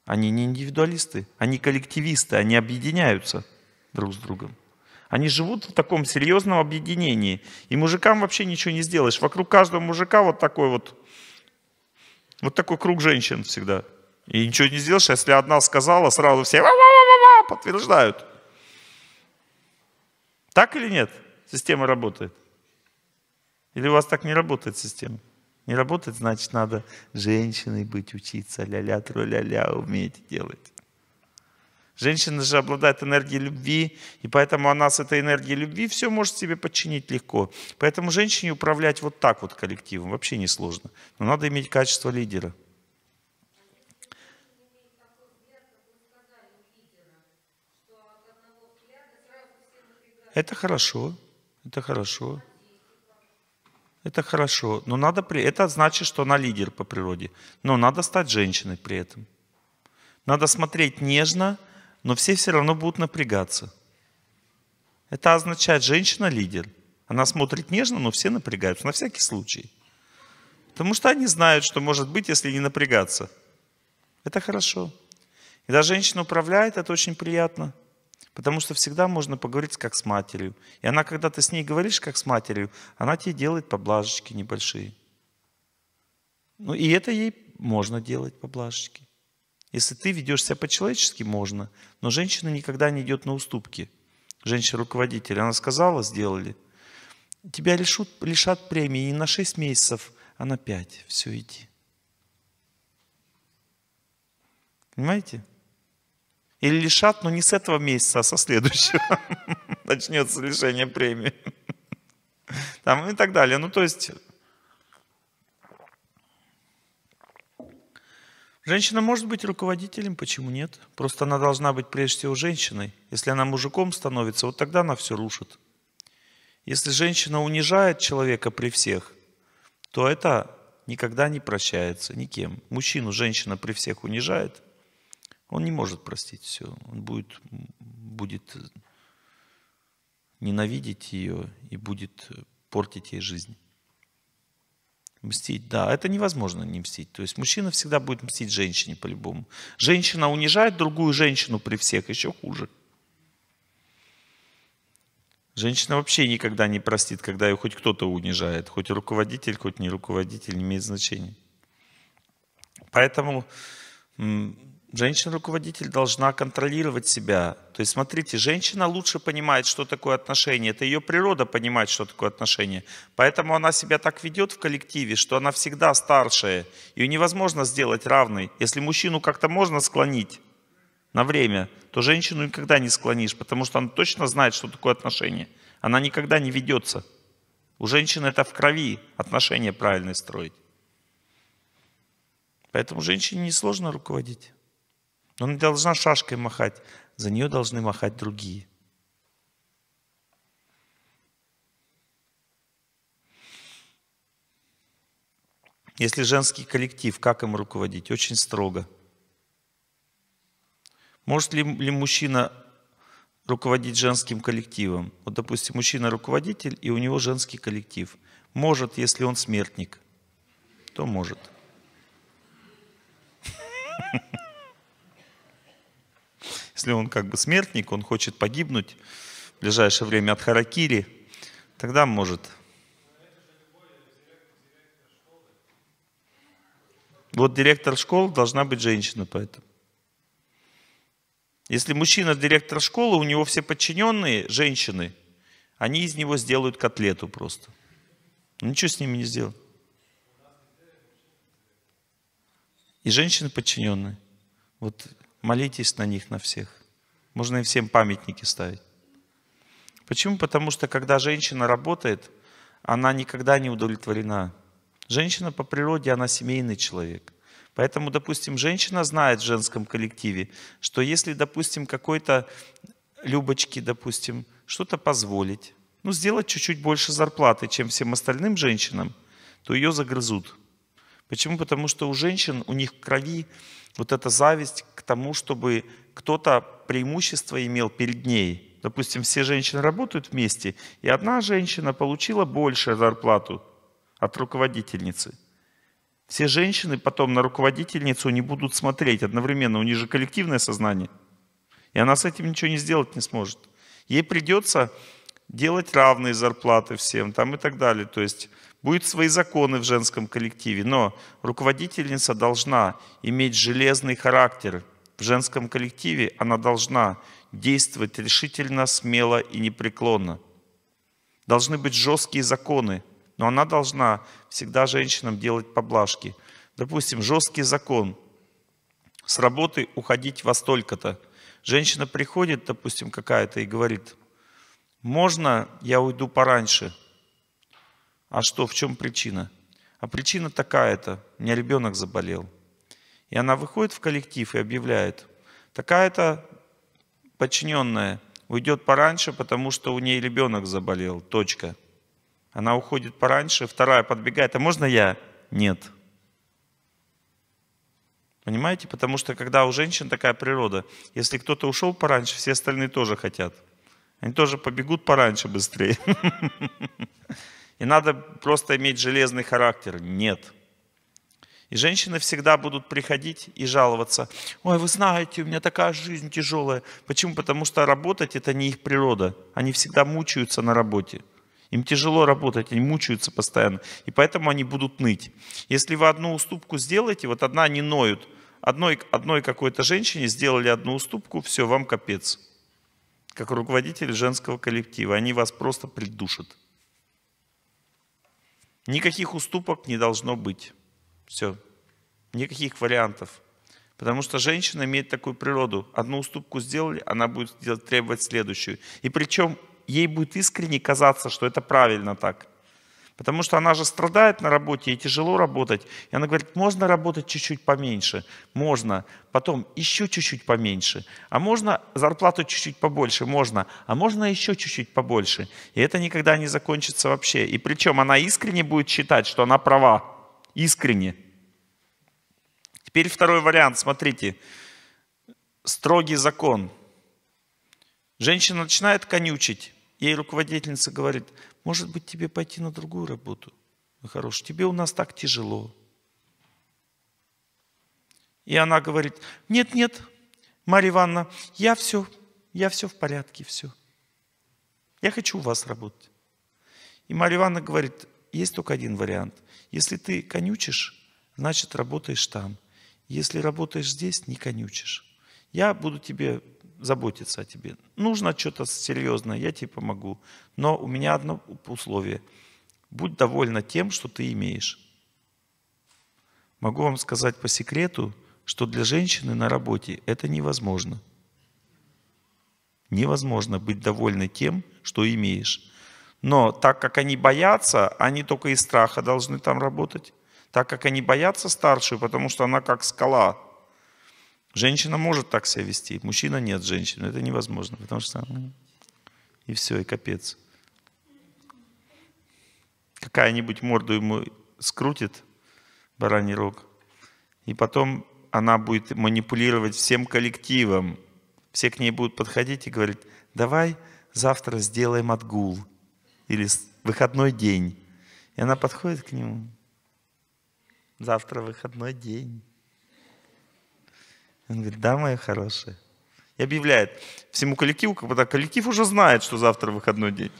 Они не индивидуалисты, они коллективисты, они объединяются друг с другом. Они живут в таком серьезном объединении. И мужикам вообще ничего не сделаешь. Вокруг каждого мужика вот такой вот, вот такой круг женщин всегда. И ничего не сделаешь, если одна сказала, сразу все Ва -ва -ва подтверждают. Так или нет? Система работает. Или у вас так не работает система? Не работает, значит, надо женщиной быть, учиться, ля-ля, тру-ля-ля, уметь делать. Женщина же обладает энергией любви, и поэтому она с этой энергией любви все может себе подчинить легко. Поэтому женщине управлять вот так вот коллективом вообще не сложно. Но надо иметь качество лидера. Это хорошо, это хорошо. Это хорошо, но надо при... это значит, что она лидер по природе. Но надо стать женщиной при этом. Надо смотреть нежно, но все все равно будут напрягаться. Это означает, женщина лидер. Она смотрит нежно, но все напрягаются, на всякий случай. Потому что они знают, что может быть, если не напрягаться. Это хорошо. Когда женщина управляет, это очень приятно. Потому что всегда можно поговорить как с матерью. И она, когда ты с ней говоришь как с матерью, она тебе делает поблажечки небольшие. Ну и это ей можно делать поблажечки. Если ты ведешь себя по-человечески, можно. Но женщина никогда не идет на уступки. Женщина-руководитель, она сказала, сделали. Тебя лишут, лишат премии не на 6 месяцев, а на 5. Все, иди. Понимаете? Или лишат, но не с этого месяца, а со следующего. <laughs> Начнется лишение премии. Там и так далее. Ну, то есть... Женщина может быть руководителем, почему нет? Просто она должна быть прежде всего женщиной. Если она мужиком становится, вот тогда она все рушит. Если женщина унижает человека при всех, то это никогда не прощается никем. Мужчину женщина при всех унижает, он не может простить все. Он будет, будет э, ненавидеть ее и будет э, портить ей жизнь. Мстить, да, это невозможно не мстить. То есть мужчина всегда будет мстить женщине по-любому. Женщина унижает другую женщину при всех, еще хуже. Женщина вообще никогда не простит, когда ее хоть кто-то унижает. Хоть руководитель, хоть не руководитель, не имеет значения. Поэтому Женщина-руководитель должна контролировать себя. То есть, смотрите, женщина лучше понимает, что такое отношения. Это ее природа понимает, что такое отношения. Поэтому она себя так ведет в коллективе, что она всегда старшая. Ее невозможно сделать равной. Если мужчину как-то можно склонить на время, то женщину никогда не склонишь, потому что она точно знает, что такое отношения. Она никогда не ведется. У женщины это в крови отношения правильно строить. Поэтому женщине несложно руководить. Но она должна шашкой махать, за нее должны махать другие. Если женский коллектив, как им руководить? Очень строго. Может ли, ли мужчина руководить женским коллективом? Вот, допустим, мужчина руководитель, и у него женский коллектив. Может, если он смертник, то может. Если он как бы смертник, он хочет погибнуть в ближайшее время от харакири, тогда может. Вот директор школы должна быть женщина, поэтому. Если мужчина директор школы, у него все подчиненные женщины, они из него сделают котлету просто. Ну, ничего с ними не сделают. И женщины подчиненные. Вот молитесь на них, на всех. Можно и всем памятники ставить. Почему? Потому что когда женщина работает, она никогда не удовлетворена. Женщина по природе, она семейный человек. Поэтому, допустим, женщина знает в женском коллективе, что если, допустим, какой-то Любочке, допустим, что-то позволить, ну, сделать чуть-чуть больше зарплаты, чем всем остальным женщинам, то ее загрызут. Почему? Потому что у женщин, у них в крови вот эта зависть к тому, чтобы кто-то преимущество имел перед ней. Допустим, все женщины работают вместе, и одна женщина получила большую зарплату от руководительницы. Все женщины потом на руководительницу не будут смотреть одновременно, у них же коллективное сознание. И она с этим ничего не сделать не сможет. Ей придется делать равные зарплаты всем там и так далее. То есть Будут свои законы в женском коллективе, но руководительница должна иметь железный характер. В женском коллективе она должна действовать решительно, смело и непреклонно. Должны быть жесткие законы, но она должна всегда женщинам делать поблажки. Допустим, жесткий закон. С работы уходить во столько-то. Женщина приходит, допустим, какая-то и говорит, можно я уйду пораньше – а что, в чем причина? А причина такая-то, у меня ребенок заболел. И она выходит в коллектив и объявляет, такая-то подчиненная уйдет пораньше, потому что у нее ребенок заболел, точка. Она уходит пораньше, вторая подбегает, а можно я? Нет. Понимаете? Потому что когда у женщин такая природа, если кто-то ушел пораньше, все остальные тоже хотят. Они тоже побегут пораньше быстрее. <laughs> И надо просто иметь железный характер. Нет. И женщины всегда будут приходить и жаловаться. Ой, вы знаете, у меня такая жизнь тяжелая. Почему? Потому что работать это не их природа. Они всегда мучаются на работе. Им тяжело работать, они мучаются постоянно. И поэтому они будут ныть. Если вы одну уступку сделаете, вот одна не ноют. Одной, одной какой-то женщине сделали одну уступку, все, вам капец. Как руководитель женского коллектива. Они вас просто придушат. Никаких уступок не должно быть. Все. Никаких вариантов. Потому что женщина имеет такую природу. Одну уступку сделали, она будет требовать следующую. И причем ей будет искренне казаться, что это правильно так – Потому что она же страдает на работе, ей тяжело работать. И она говорит, можно работать чуть-чуть поменьше? Можно. Потом еще чуть-чуть поменьше. А можно зарплату чуть-чуть побольше? Можно. А можно еще чуть-чуть побольше? И это никогда не закончится вообще. И причем она искренне будет считать, что она права. Искренне. Теперь второй вариант, смотрите. Строгий закон. Женщина начинает конючить Ей руководительница говорит, может быть, тебе пойти на другую работу, мой хороший, тебе у нас так тяжело. И она говорит, нет, нет, Марья Ивановна, я все, я все в порядке, все. Я хочу у вас работать. И Марья Ивановна говорит, есть только один вариант. Если ты конючишь, значит, работаешь там. Если работаешь здесь, не конючишь. Я буду тебе заботиться о тебе. Нужно что-то серьезное, я тебе помогу. Но у меня одно условие. Будь довольна тем, что ты имеешь. Могу вам сказать по секрету, что для женщины на работе это невозможно. Невозможно быть довольны тем, что имеешь. Но так как они боятся, они только из страха должны там работать. Так как они боятся старшую, потому что она как скала – Женщина может так себя вести, мужчина нет, женщина. Это невозможно, потому что... Ну, и все, и капец. Какая-нибудь морду ему скрутит, бараний рог, и потом она будет манипулировать всем коллективом. Все к ней будут подходить и говорить, давай завтра сделаем отгул или выходной день. И она подходит к нему, завтра выходной день. Он говорит, да, мои хорошие. И объявляет всему коллективу, когда коллектив уже знает, что завтра выходной день.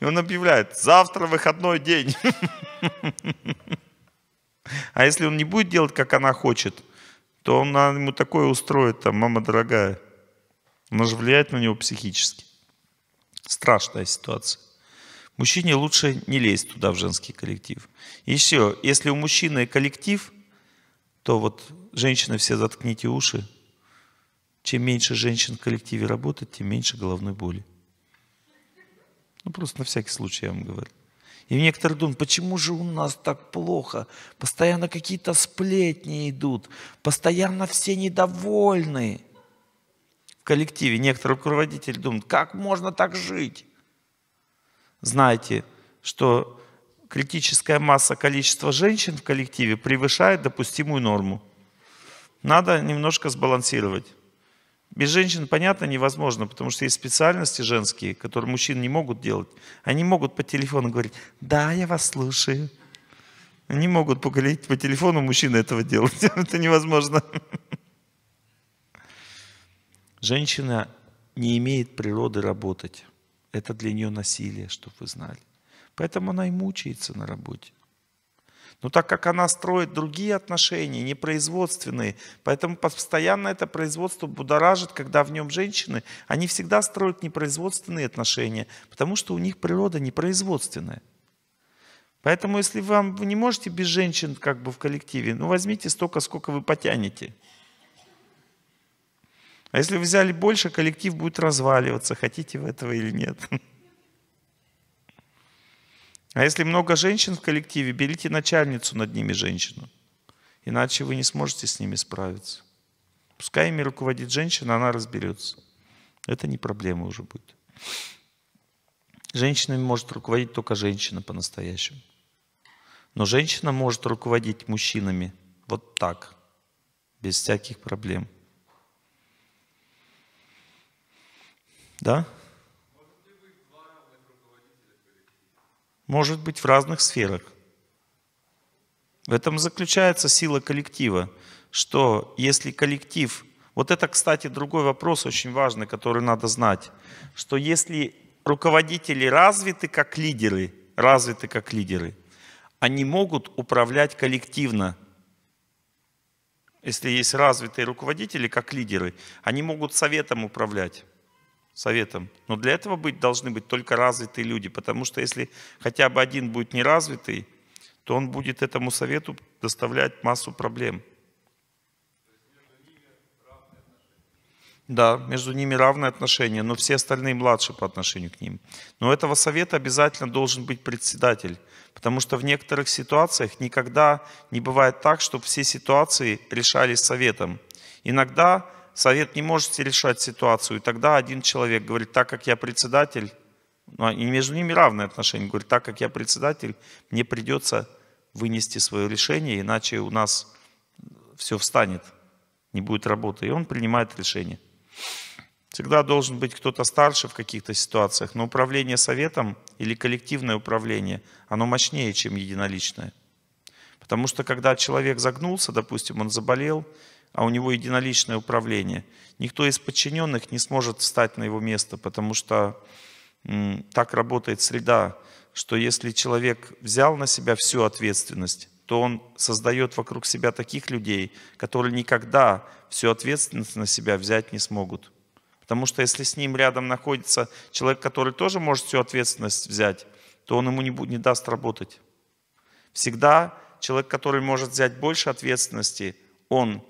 И он объявляет, завтра выходной день. <laughs> А если он не будет делать, как она хочет, то он ему такое устроит, там, мама дорогая. Она же влияет на него психически. Страшная ситуация. Мужчине лучше не лезть туда, в женский коллектив. И Еще, если у мужчины коллектив, то вот Женщины все заткните уши. Чем меньше женщин в коллективе работает, тем меньше головной боли. Ну, просто на всякий случай я вам говорю. И некоторые думают, почему же у нас так плохо? Постоянно какие-то сплетни идут, постоянно все недовольны. В коллективе некоторые руководители думают, как можно так жить? Знаете, что критическая масса количества женщин в коллективе превышает допустимую норму. Надо немножко сбалансировать. Без женщин, понятно, невозможно, потому что есть специальности женские, которые мужчины не могут делать. Они могут по телефону говорить, да, я вас слушаю. Они могут поговорить по телефону, мужчины этого делать. <laughs> Это невозможно. Женщина не имеет природы работать. Это для нее насилие, чтобы вы знали. Поэтому она и мучается на работе. Но так как она строит другие отношения, непроизводственные, поэтому постоянно это производство будоражит, когда в нем женщины, они всегда строят непроизводственные отношения, потому что у них природа непроизводственная. Поэтому, если вам, вы не можете без женщин как бы в коллективе, ну возьмите столько, сколько вы потянете. А если вы взяли больше, коллектив будет разваливаться, хотите вы этого или нет. А если много женщин в коллективе, берите начальницу над ними женщину. Иначе вы не сможете с ними справиться. Пускай ими руководит женщина, она разберется. Это не проблема уже будет. Женщинами может руководить только женщина по-настоящему. Но женщина может руководить мужчинами вот так, без всяких проблем. Да? может быть в разных сферах. В этом заключается сила коллектива, что если коллектив... Вот это, кстати, другой вопрос очень важный, который надо знать, что если руководители развиты как лидеры, развиты как лидеры, они могут управлять коллективно. Если есть развитые руководители как лидеры, они могут советом управлять советом. Но для этого быть, должны быть только развитые люди, потому что если хотя бы один будет неразвитый, то он будет этому совету доставлять массу проблем. Да, между ними равные отношения, но все остальные младше по отношению к ним. Но у этого совета обязательно должен быть председатель, потому что в некоторых ситуациях никогда не бывает так, чтобы все ситуации решались советом. Иногда Совет не может решать ситуацию. И тогда один человек говорит, так как я председатель, ну, и между ними равные отношения, говорит, так как я председатель, мне придется вынести свое решение, иначе у нас все встанет, не будет работы. И он принимает решение. Всегда должен быть кто-то старше в каких-то ситуациях, но управление советом или коллективное управление, оно мощнее, чем единоличное. Потому что когда человек загнулся, допустим, он заболел, а у него единоличное управление. Никто из подчиненных не сможет встать на его место, потому что так работает среда, что если человек взял на себя всю ответственность, то он создает вокруг себя таких людей, которые никогда всю ответственность на себя взять не смогут. Потому что если с ним рядом находится человек, который тоже может всю ответственность взять, то он ему не, будет, не даст работать. Всегда человек, который может взять больше ответственности, он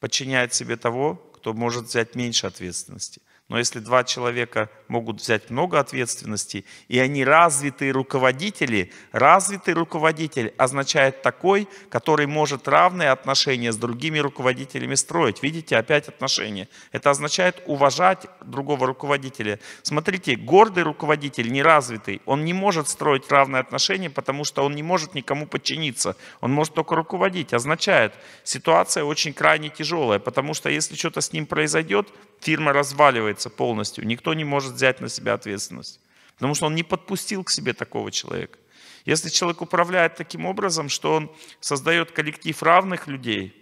подчиняет себе того, кто может взять меньше ответственности. Но если два человека могут взять много ответственности, и они развитые руководители, развитый руководитель означает такой, который может равные отношения с другими руководителями строить. Видите, опять отношения. Это означает уважать другого руководителя. Смотрите, гордый руководитель, неразвитый, он не может строить равные отношения, потому что он не может никому подчиниться. Он может только руководить. Означает, ситуация очень крайне тяжелая, потому что если что-то с ним произойдет, фирма разваливается полностью. Никто не может взять на себя ответственность, потому что он не подпустил к себе такого человека. Если человек управляет таким образом, что он создает коллектив равных людей,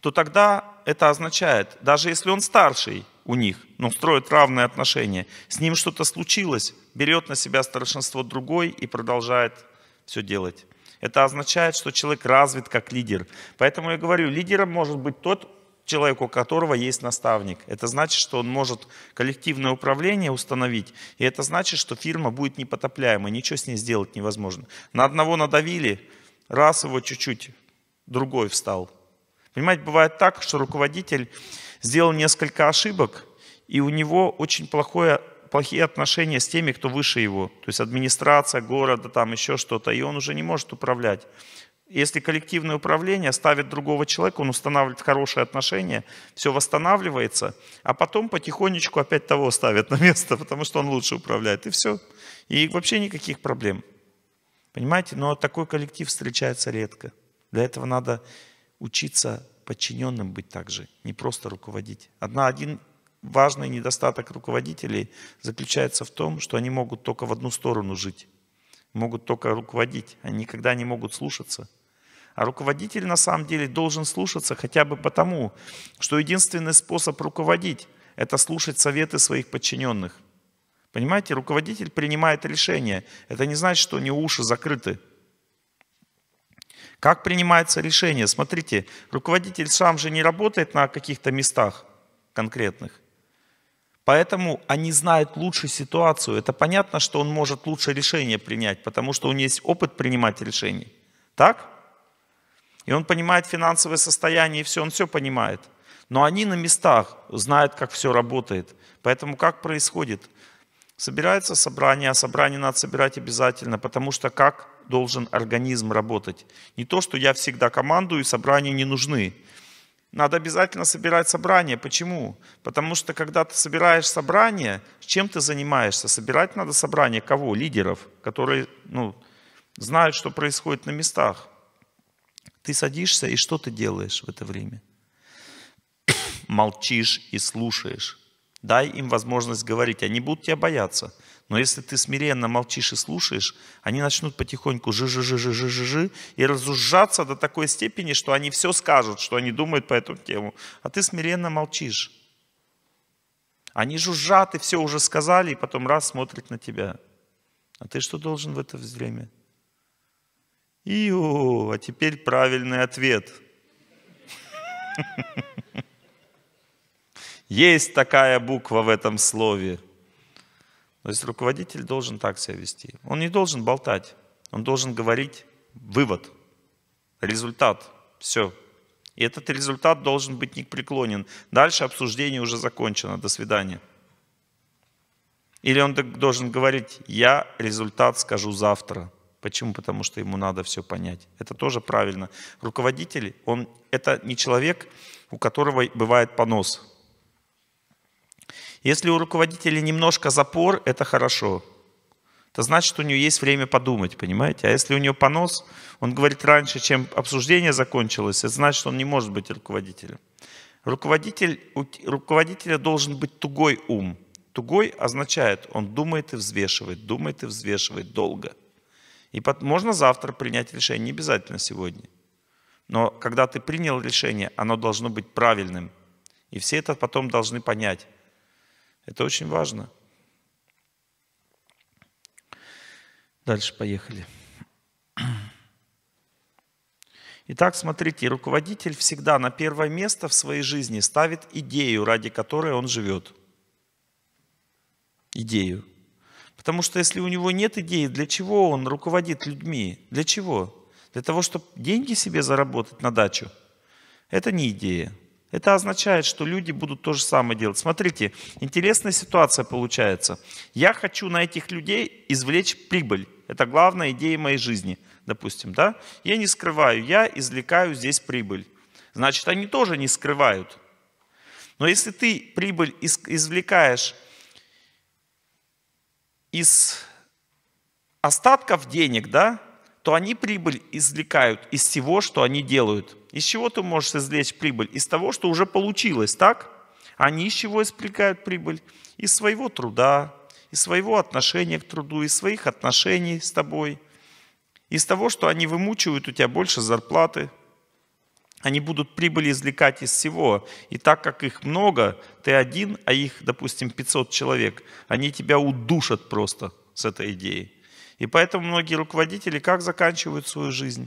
то тогда это означает, даже если он старший у них, но строит равные отношения, с ним что-то случилось, берет на себя старшинство другой и продолжает все делать. Это означает, что человек развит как лидер. Поэтому я говорю, лидером может быть тот, человек, у которого есть наставник. Это значит, что он может коллективное управление установить, и это значит, что фирма будет непотопляема, ничего с ней сделать невозможно. На одного надавили, раз его чуть-чуть, другой встал. Понимаете, бывает так, что руководитель сделал несколько ошибок, и у него очень плохое плохие отношения с теми, кто выше его. То есть администрация города, там еще что-то. И он уже не может управлять. Если коллективное управление ставит другого человека, он устанавливает хорошие отношения, все восстанавливается, а потом потихонечку опять того ставят <laughs> на место, потому что он лучше управляет, и все. И вообще никаких проблем. Понимаете? Но такой коллектив встречается редко. Для этого надо учиться подчиненным быть также, не просто руководить. Одна, один важный недостаток руководителей заключается в том, что они могут только в одну сторону жить, могут только руководить, они никогда не могут слушаться. А руководитель на самом деле должен слушаться хотя бы потому, что единственный способ руководить – это слушать советы своих подчиненных. Понимаете, руководитель принимает решение. Это не значит, что у него уши закрыты. Как принимается решение? Смотрите, руководитель сам же не работает на каких-то местах конкретных. Поэтому они знают лучше ситуацию. Это понятно, что он может лучше решение принять, потому что у него есть опыт принимать решений. Так? и он понимает финансовое состояние, и все, он все понимает. Но они на местах знают, как все работает. Поэтому как происходит? Собирается собрание, а собрание надо собирать обязательно, потому что как должен организм работать. Не то, что я всегда командую, и собрания не нужны. Надо обязательно собирать собрание. Почему? Потому что когда ты собираешь собрание, чем ты занимаешься? Собирать надо собрание кого? Лидеров, которые ну, знают, что происходит на местах. Ты садишься, и что ты делаешь в это время? <coughs> Молчишь и слушаешь. Дай им возможность говорить. Они будут тебя бояться. Но если ты смиренно молчишь и слушаешь, они начнут потихоньку жи жи жи жи жи жи и разужаться до такой степени, что они все скажут, что они думают по этому тему. А ты смиренно молчишь. Они жужжат и все уже сказали, и потом раз смотрят на тебя. А ты что должен в это время? Ио, а теперь правильный ответ. Есть такая буква в этом слове. То есть руководитель должен так себя вести. Он не должен болтать, он должен говорить вывод, результат, все. И этот результат должен быть непреклонен. Дальше обсуждение уже закончено, до свидания. Или он должен говорить, я результат скажу завтра. Почему? Потому что ему надо все понять. Это тоже правильно. Руководитель, он это не человек, у которого бывает понос. Если у руководителя немножко запор, это хорошо. Это значит, что у него есть время подумать, понимаете? А если у него понос, он говорит раньше, чем обсуждение закончилось, это значит, что он не может быть руководителем. Руководитель, у руководителя должен быть тугой ум. Тугой означает, он думает и взвешивает, думает и взвешивает долго – и можно завтра принять решение, не обязательно сегодня. Но когда ты принял решение, оно должно быть правильным. И все это потом должны понять. Это очень важно. Дальше поехали. Итак, смотрите, руководитель всегда на первое место в своей жизни ставит идею, ради которой он живет. Идею. Потому что если у него нет идеи, для чего он руководит людьми? Для чего? Для того, чтобы деньги себе заработать на дачу? Это не идея. Это означает, что люди будут то же самое делать. Смотрите, интересная ситуация получается. Я хочу на этих людей извлечь прибыль. Это главная идея моей жизни, допустим. Да? Я не скрываю, я извлекаю здесь прибыль. Значит, они тоже не скрывают. Но если ты прибыль извлекаешь из остатков денег, да, то они прибыль извлекают из всего, что они делают. Из чего ты можешь извлечь прибыль? Из того, что уже получилось, так? Они из чего извлекают прибыль? Из своего труда, из своего отношения к труду, из своих отношений с тобой, из того, что они вымучивают у тебя больше зарплаты – они будут прибыли извлекать из всего. И так как их много, ты один, а их, допустим, 500 человек, они тебя удушат просто с этой идеей. И поэтому многие руководители как заканчивают свою жизнь?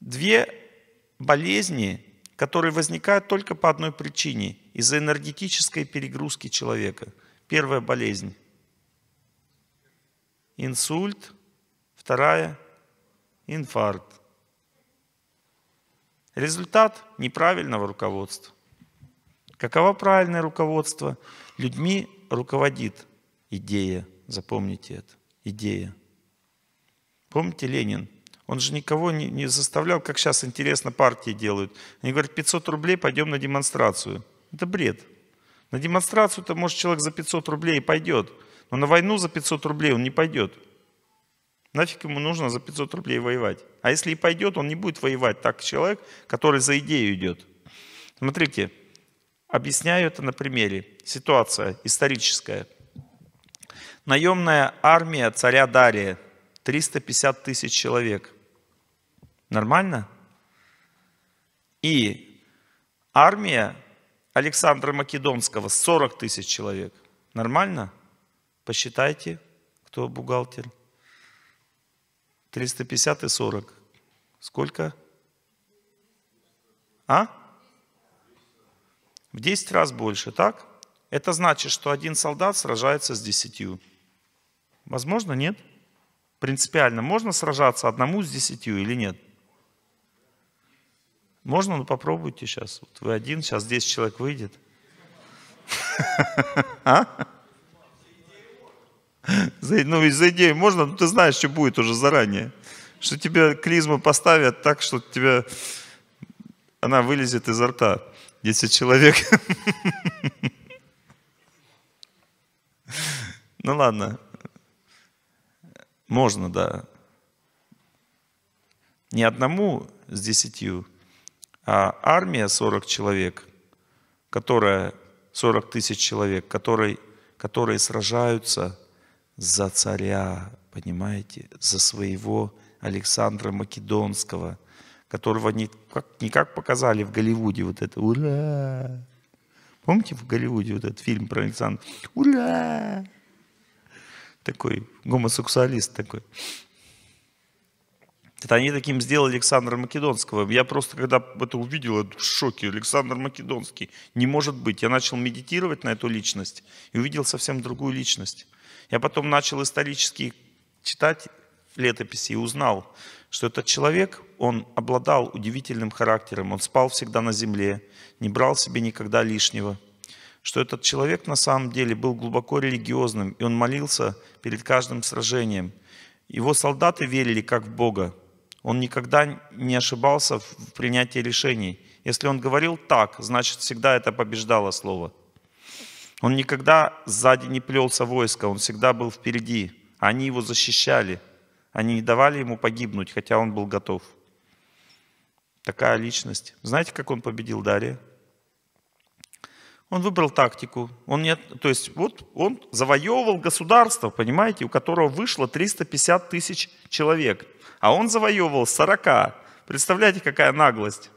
Две болезни, которые возникают только по одной причине – из-за энергетической перегрузки человека. Первая болезнь – инсульт, вторая – инфаркт. Результат неправильного руководства. Каково правильное руководство? Людьми руководит идея. Запомните это. Идея. Помните Ленин? Он же никого не, не заставлял, как сейчас интересно партии делают. Они говорят, 500 рублей, пойдем на демонстрацию. Это бред. На демонстрацию-то, может, человек за 500 рублей пойдет. Но на войну за 500 рублей он не пойдет. Нафиг ему нужно за 500 рублей воевать. А если и пойдет, он не будет воевать так человек, который за идею идет. Смотрите, объясняю это на примере. Ситуация историческая. Наемная армия царя Дария. 350 тысяч человек. Нормально? И армия Александра Македонского 40 тысяч человек. Нормально? Посчитайте, кто бухгалтер. 350 и 40. Сколько? А? В 10 раз больше, так? Это значит, что один солдат сражается с десятью. Возможно, нет? Принципиально, можно сражаться одному с десятью или нет? Можно, ну попробуйте сейчас. Вот вы один, сейчас 10 человек выйдет. <laughs> А? <laughs> Ну, и за идею можно, но ты знаешь, что будет уже заранее. Что тебе клизму поставят так, что тебя... она вылезет изо рта, если человек... <laughs> Ну ладно. Можно, да. Не одному с десятью, а армия 40 человек, которая, 40 тысяч человек, которые, которые сражаются за царя, понимаете, за своего Александра Македонского, которого не как, не как показали в Голливуде вот это «Ура!». Помните в Голливуде вот этот фильм про Александра? «Ура!» Такой гомосексуалист такой. Это они таким сделали Александра Македонского. Я просто, когда это увидел, это в шоке. Александр Македонский. Не может быть. Я начал медитировать на эту личность и увидел совсем другую личность. Я потом начал исторически читать летописи и узнал, что этот человек, он обладал удивительным характером, он спал всегда на земле, не брал себе никогда лишнего, что этот человек на самом деле был глубоко религиозным, и он молился перед каждым сражением. Его солдаты верили как в Бога, он никогда не ошибался в принятии решений. Если он говорил так, значит всегда это побеждало слово – он никогда сзади не плелся войско, он всегда был впереди. Они его защищали, они не давали ему погибнуть, хотя он был готов. Такая личность. Знаете, как он победил Дария? Он выбрал тактику. Он не, то есть вот он завоевывал государство, понимаете, у которого вышло 350 тысяч человек. А он завоевывал 40. Представляете, какая наглость.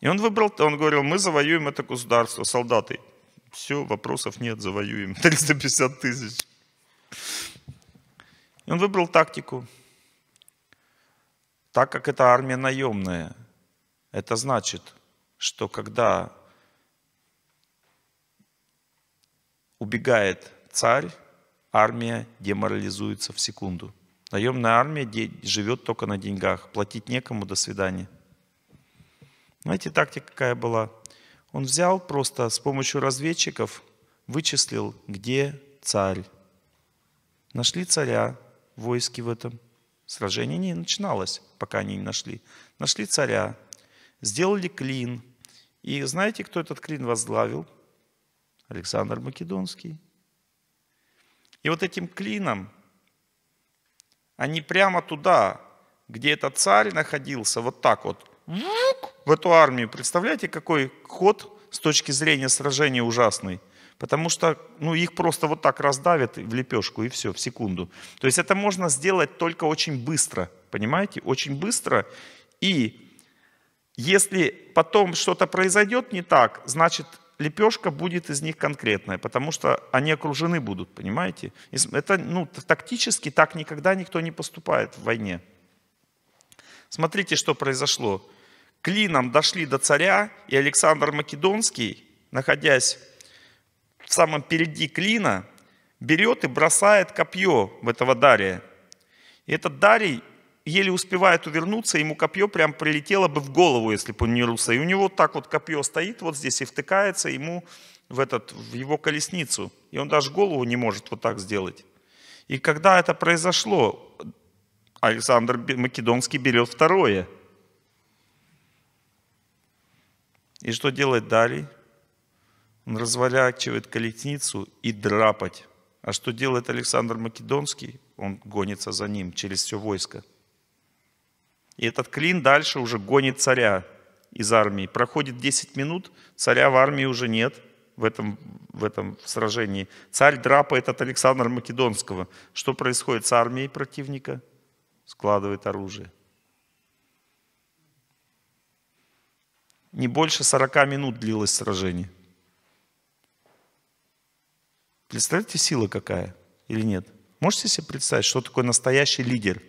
И он выбрал, он говорил, мы завоюем это государство, солдаты. Все, вопросов нет, завоюем. 350 <laughs> тысяч. И он выбрал тактику. Так как это армия наемная, это значит, что когда убегает царь, армия деморализуется в секунду. Наемная армия живет только на деньгах, платить некому, до свидания. Знаете, тактика какая была? Он взял просто с помощью разведчиков, вычислил, где царь. Нашли царя, войски в этом. Сражение не начиналось, пока они не нашли. Нашли царя, сделали клин. И знаете, кто этот клин возглавил? Александр Македонский. И вот этим клином они прямо туда, где этот царь находился, вот так вот, в эту армию. Представляете, какой ход с точки зрения сражения ужасный? Потому что ну, их просто вот так раздавят в лепешку и все, в секунду. То есть это можно сделать только очень быстро, понимаете? Очень быстро. И если потом что-то произойдет не так, значит лепешка будет из них конкретная, потому что они окружены будут, понимаете? Это, ну, тактически так никогда никто не поступает в войне. Смотрите, что произошло клином дошли до царя, и Александр Македонский, находясь в самом впереди клина, берет и бросает копье в этого Дария. И этот Дарий еле успевает увернуться, ему копье прям прилетело бы в голову, если бы он не русся. И у него так вот копье стоит вот здесь и втыкается ему в, этот, в его колесницу. И он даже голову не может вот так сделать. И когда это произошло, Александр Македонский берет второе – И что делать далее? Он разворачивает колесницу и драпать. А что делает Александр Македонский? Он гонится за ним через все войско. И этот клин дальше уже гонит царя из армии. Проходит 10 минут, царя в армии уже нет в этом, в этом сражении. Царь драпает от Александра Македонского. Что происходит с армией противника? Складывает оружие. не больше 40 минут длилось сражение. Представляете, сила какая или нет? Можете себе представить, что такое настоящий лидер?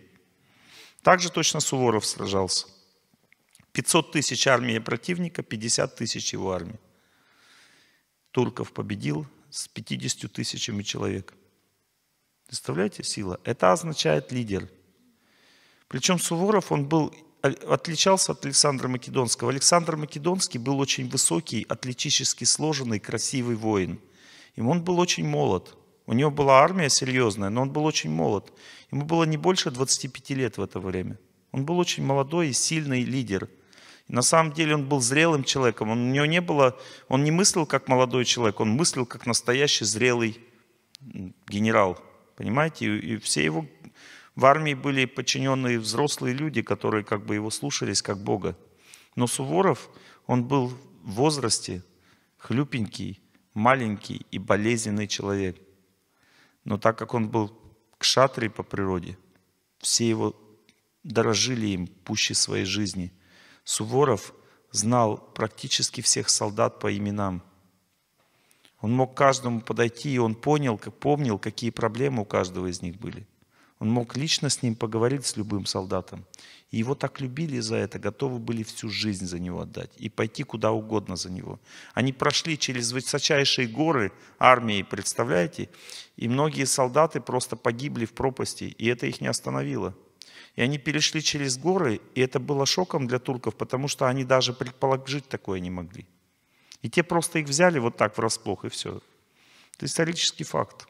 Так же точно Суворов сражался. 500 тысяч армии противника, 50 тысяч его армии. Турков победил с 50 тысячами человек. Представляете, сила? Это означает лидер. Причем Суворов, он был отличался от Александра Македонского? Александр Македонский был очень высокий, атлетически сложенный, красивый воин. И он был очень молод. У него была армия серьезная, но он был очень молод. Ему было не больше 25 лет в это время. Он был очень молодой и сильный лидер. И на самом деле он был зрелым человеком. Он, у него не было, он не мыслил как молодой человек, он мыслил как настоящий зрелый генерал. Понимаете, и, и все его в армии были подчиненные взрослые люди, которые как бы его слушались как Бога. Но Суворов, он был в возрасте хлюпенький, маленький и болезненный человек. Но так как он был к шатре по природе, все его дорожили им пуще своей жизни. Суворов знал практически всех солдат по именам. Он мог каждому подойти, и он понял, помнил, какие проблемы у каждого из них были – он мог лично с ним поговорить, с любым солдатом. И его так любили за это, готовы были всю жизнь за него отдать и пойти куда угодно за него. Они прошли через высочайшие горы армии, представляете? И многие солдаты просто погибли в пропасти, и это их не остановило. И они перешли через горы, и это было шоком для турков, потому что они даже предположить такое не могли. И те просто их взяли вот так врасплох, и все. Это исторический факт.